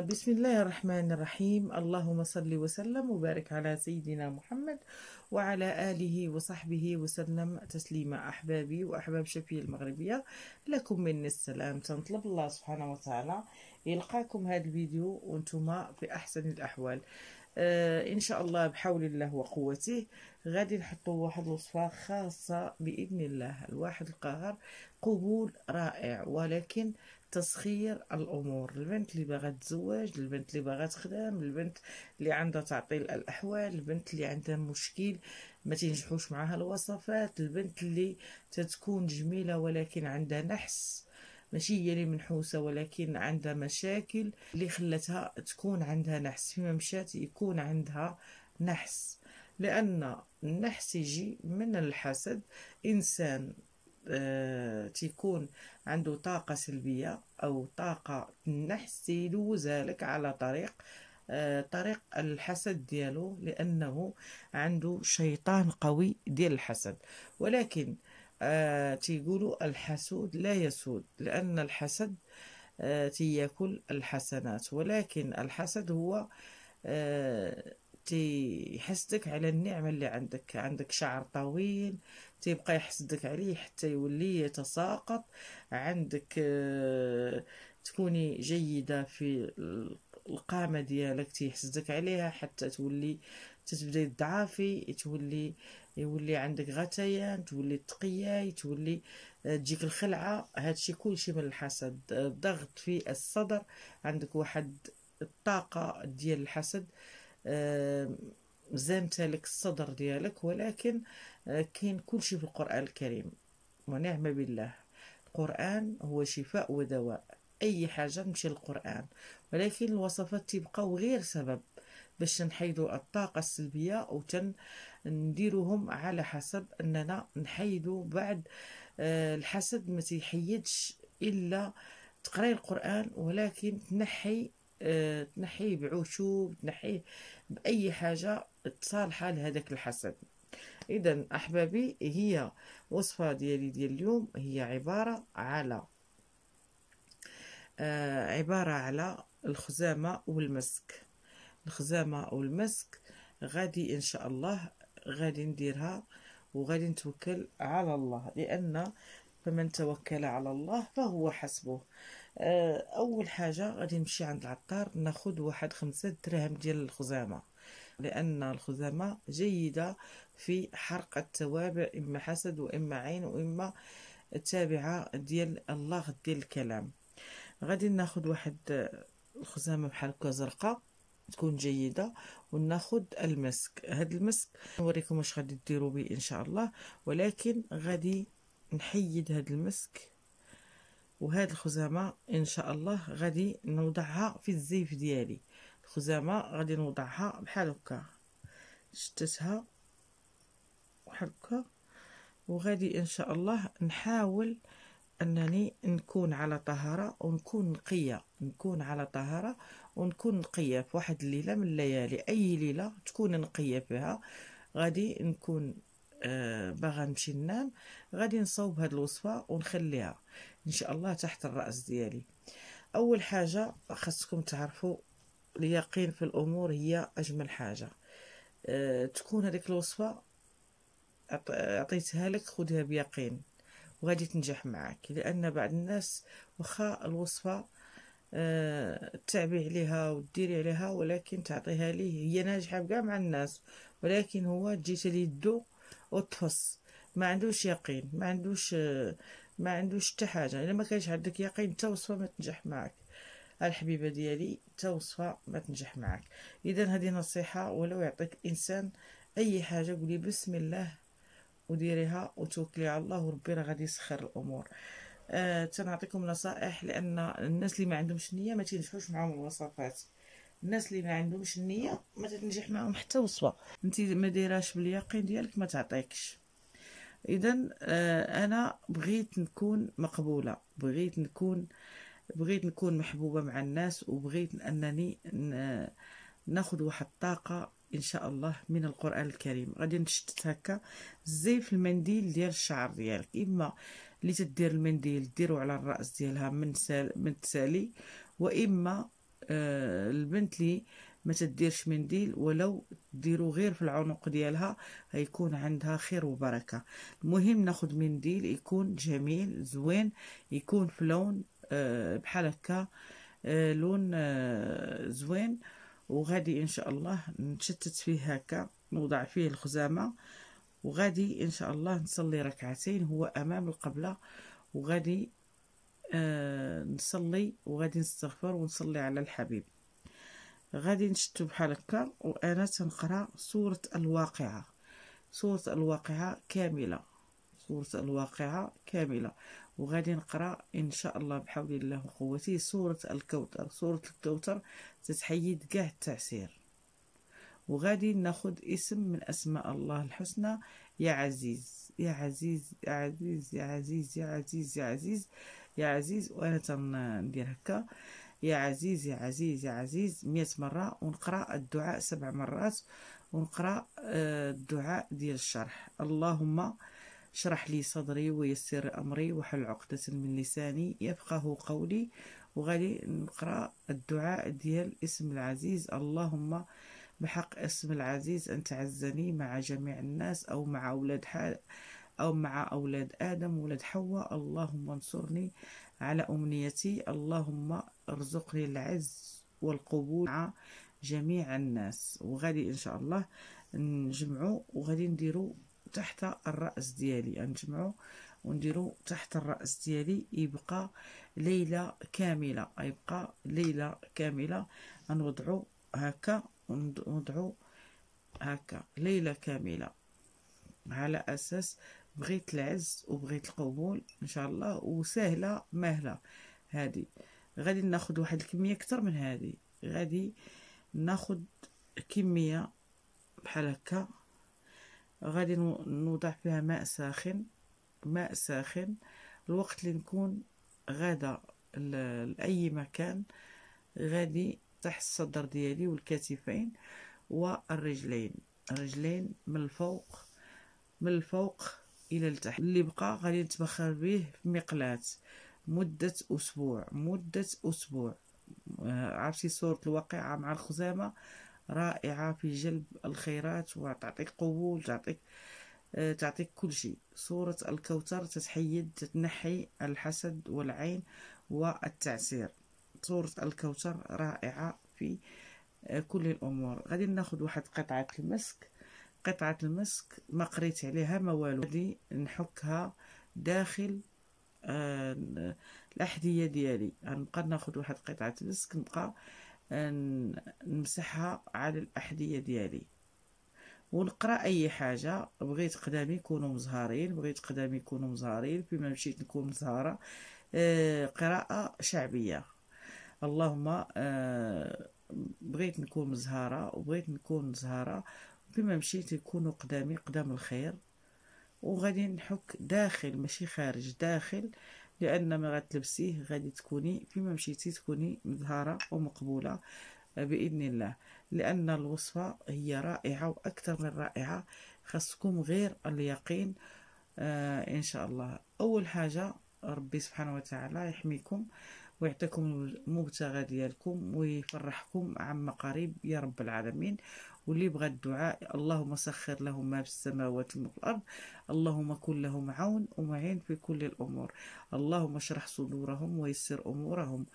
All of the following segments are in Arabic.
بسم الله الرحمن الرحيم اللهم صل وسلم وبارك على سيدنا محمد وعلى آله وصحبه وسلم تسليما أحبابي وأحباب شفي المغربية لكم مني السلام تنطلب الله سبحانه وتعالى يلقاكم هذا الفيديو وانتم في أحسن الأحوال آه إن شاء الله بحول الله وقوته غادي نحطوا واحد الوصفة خاصة بإذن الله الواحد القهر قبول رائع ولكن تسخير الامور البنت اللي باغا تزوج البنت اللي باغا تخدم البنت اللي عندها تعطيل الاحوال البنت اللي عندها مشكل ما تنجحوش معها الوصفات البنت اللي تتكون جميله ولكن عندها نحس ماشي هي اللي منحوسه ولكن عندها مشاكل اللي خلتها تكون عندها نحس فيما مشات يكون عندها نحس لان النحس يجي من الحسد انسان آه، تيكون عنده طاقة سلبية أو طاقة نحس تيدوزها لك على طريق آه، طريق الحسد ديالو لأنه عنده شيطان قوي ديال الحسد ولكن آه، تيقولوا الحسود لا يسود لأن الحسد تياكل الحسنات ولكن الحسد هو تيحسدك على النعمة اللي عندك عندك شعر طويل تيبقى يحسدك عليه حتى يولي يتساقط عندك آه، تكوني جيدة في القامة ديالك تيحسدك عليها حتى تولي تتبدي تضعافي تولي يولي عندك غثيان تولي تقياي تولي آه، تجيك الخلعة هادشي كلشي من الحسد الضغط آه، في الصدر عندك واحد الطاقة ديال الحسد آه، زامتة لك الصدر ديالك ولكن آه، كاين كل شيء في القرآن الكريم ونعم بالله القرآن هو شفاء ودواء أي حاجة نمشي للقرآن ولكن الوصفات تبقاو غير سبب باش نحيدوا الطاقة السلبية أو نديرهم على حسب أننا نحيدوا بعد آه، الحسد ما تحيدش إلا تقرأ القرآن ولكن تنحي آه، تنحيه بعشوب تنحيه بأي حاجة تصالحة لهذاك الحسد إذا أحبابي هي وصفة ديالي ديال اليوم هي عبارة على آه عبارة على الخزامة والمسك الخزامة والمسك غادي إن شاء الله غادي نديرها وغادي نتوكل على الله لأن فمن توكل على الله فهو حسبه آه، اول حاجه غادي نمشي عند العطار ناخذ واحد خمسة دراهم ديال الخزامه لان الخزامه جيده في حرق التوابع اما حسد واما عين واما التابعه ديال الله ديال الكلام غادي ناخذ واحد آه، الخزامه بحال هكا زرقاء تكون جيده وناخذ المسك هاد المسك نوريكم واش غادي ديروا به ان شاء الله ولكن غادي نحيد هاد المسك وهاد الخزامه ان شاء الله غادي نوضعها في الزيف ديالي الخزامه غادي نوضعها بحال هكا شتتها بحال هكا وغادي ان شاء الله نحاول انني نكون على طهاره ونكون نقيه نكون على طهاره ونكون نقيه في واحد الليله من الليالي اي ليله تكون نقيه فيها غادي نكون آه باغا نمشي ننام غادي نصوب هاد الوصفه ونخليها ان شاء الله تحت الراس ديالي اول حاجه خاصكم تعرفوا اليقين في الامور هي اجمل حاجه أه تكون هذيك الوصفه عطيتها لك خدها بيقين وغادي تنجح معك لان بعض الناس واخا الوصفه أه تعبي عليها وديري عليها ولكن تعطيها ليه هي ناجحه بكاع مع الناس ولكن هو تجي ليدو يدو وتفص ما عندوش يقين ما عندوش آه، ما عندوش حتى حاجه الا ما كانش عندك يقين حتى وصفه ما تنجح معك الحبيبه ديالي حتى وصفه ما تنجح معك اذا هذه نصيحه ولو يعطيك انسان اي حاجه قولي بسم الله وديريها وتوكلي على الله وربي راه غادي يسخر الامور آه تنعطيكم نصائح لان الناس اللي ما عندهمش النيه ما تنجحوش معاهم الوصفات الناس اللي ما عندهمش النيه ما تنجح معاهم حتى وصفه انت ما دايراش باليقين ديالك ما تعطيكش اذا آه، انا بغيت نكون مقبوله بغيت نكون بغيت نكون محبوبه مع الناس وبغيت انني ناخذ واحد الطاقه ان شاء الله من القران الكريم غادي نشتت هكا في المنديل ديال الشعر ديالك اما اللي تدير المنديل ديرو على الراس ديالها من سال من تسالي واما آه البنت اللي ما تديرش منديل ولو ديرو غير في العنق ديالها هيكون عندها خير وبركه المهم ناخد منديل يكون جميل زوين يكون في لون آه، بحال هكا آه، لون آه، زوين وغادي ان شاء الله نشتت فيه هكا نوضع فيه الخزامه وغادي ان شاء الله نصلي ركعتين هو امام القبله وغادي نصلي وغادي نستغفر ونصلي على الحبيب غادي نشتو بحال هكا وانا تنقرا سوره الواقعه سوره الواقعه كامله سوره الواقعه كامله وغادي نقرا ان شاء الله بحول الله وقوته سوره الكوثر سوره الكوثر تتحيد كاع التعسير وغادي ناخذ اسم من اسماء الله الحسنى يا عزيز يا عزيز يا عزيز يا عزيز يا عزيز يا عزيز يا عزيز وانا تندير هكا يا عزيز يا عزيز يا عزيز مئة مرة ونقرأ الدعاء سبع مرات ونقرأ آه، الدعاء ديال الشرح اللهم اشرح لي صدري ويسر أمري وحل عقدة من لساني يفقه قولي وغادي نقرأ الدعاء ديال اسم العزيز اللهم بحق اسم العزيز أن تعزني مع جميع الناس أو مع أولاد حال أو مع أولاد آدم ولد حواء اللهم انصرني على أمنيتي اللهم ارزقني العز والقبول مع جميع الناس وغادي إن شاء الله نجمعو وغادي نديرو تحت الرأس ديالي نجمعوا ونديرو تحت الرأس ديالي يبقى ليلة كاملة يبقى ليلة كاملة نوضعو هكا ونوضعو هكا ليلة كاملة على أساس بغيت العز وبغيت القبول ان شاء الله وسهله مهله هذه غادي ناخذ واحد الكميه اكثر من هذه غادي ناخذ كميه بحال هكا غادي نوضع فيها ماء ساخن ماء ساخن الوقت اللي نكون غادا لاي مكان غادي تحت الصدر ديالي والكتفين والرجلين الرجلين من الفوق من الفوق الى التحت اللي بقى غادي نتبخر به في مقلاة مده اسبوع مده اسبوع آه، عرفتي صوره الواقعه مع الخزامه رائعه في جلب الخيرات وتعطيك قبول تعطيك آه، تعطيك كل شيء صورة الكوثر تتحيد تتنحي الحسد والعين والتعسير صورة الكوثر رائعة في آه، كل الأمور غادي ناخد واحد قطعة المسك قطعة المسك ما قريت عليها ما والو غادي نحكها داخل آه، الأحذية ديالي غنبقى ناخد واحد قطعة مسك نبقى آه، نمسحها على الأحذية ديالي ونقرا اي حاجه بغيت قدامي يكونوا مزهرين بغيت قدامي يكونوا مزهرين فيما مشيت نكون مزهره آه، قراءه شعبيه اللهم بغيت نكون مزهره وبغيت نكون مزهره كما مشيت يكونوا قدامي قدام الخير وغادي نحك داخل ماشي خارج داخل لان ما غتلبسيه غادي تكوني فيما مشيتي تكوني مظهره ومقبوله آه، باذن الله لان الوصفه هي رائعه واكثر من رائعه خاصكم غير اليقين آه ان شاء الله اول حاجه ربي سبحانه وتعالى يحميكم ويعطيكم المبتغى ديالكم ويفرحكم عما قريب يا رب العالمين واللي بغى الدعاء اللهم سخر لهم ما في السماوات والارض اللهم كن لهم عون ومعين في كل الامور اللهم اشرح صدورهم ويسر امورهم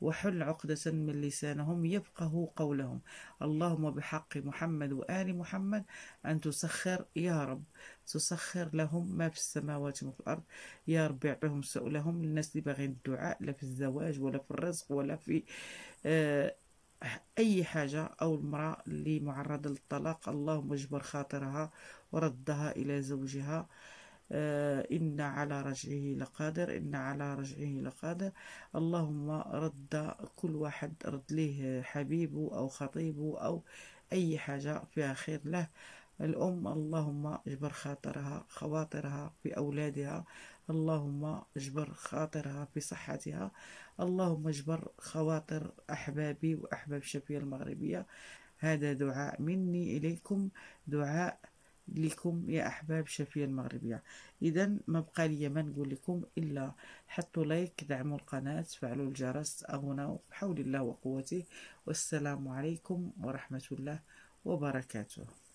وحل عقدة من لسانهم يفقه قولهم اللهم بحق محمد وآل محمد أن تسخر يا رب تسخر لهم ما في السماوات في الأرض يا رب اعطهم سؤلهم للناس اللي باغيين الدعاء لا في الزواج ولا في الرزق ولا في آه اي حاجه او المراه اللي معرضه للطلاق اللهم اجبر خاطرها وردها الى زوجها آه، إن على رجعه لقادر إن على رجعه لقادر اللهم رد كل واحد رد ليه حبيبه أو خطيبه أو أي حاجة فيها خير له الأم اللهم اجبر خاطرها خواطرها في أولادها اللهم اجبر خاطرها في صحتها اللهم اجبر خواطر أحبابي وأحباب الشعبية المغربية هذا دعاء مني إليكم دعاء لكم يا أحباب الشعبية المغربية إذا ما بقى لي ما نقول لكم إلا حطوا لايك دعموا القناة فعلوا الجرس أهنا بحول الله وقوته والسلام عليكم ورحمة الله وبركاته